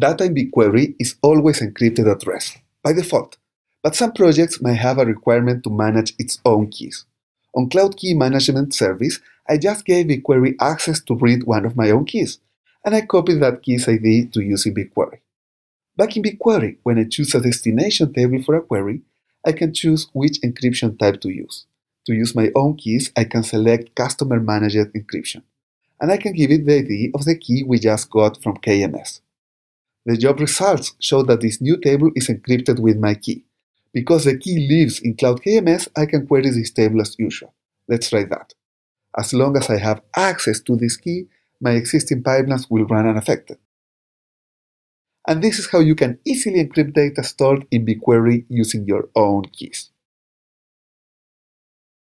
Data in BigQuery is always encrypted at rest, by default, but some projects may have a requirement to manage its own keys. On Cloud Key Management Service, I just gave BigQuery access to read one of my own keys, and I copied that key's ID to use in BigQuery. Back in BigQuery, when I choose a destination table for a query, I can choose which encryption type to use. To use my own keys, I can select Customer Managed Encryption, and I can give it the ID of the key we just got from KMS. The job results show that this new table is encrypted with my key. Because the key lives in Cloud KMS, I can query this table as usual. Let's try that. As long as I have access to this key, my existing pipelines will run unaffected. And this is how you can easily encrypt data stored in BigQuery using your own keys.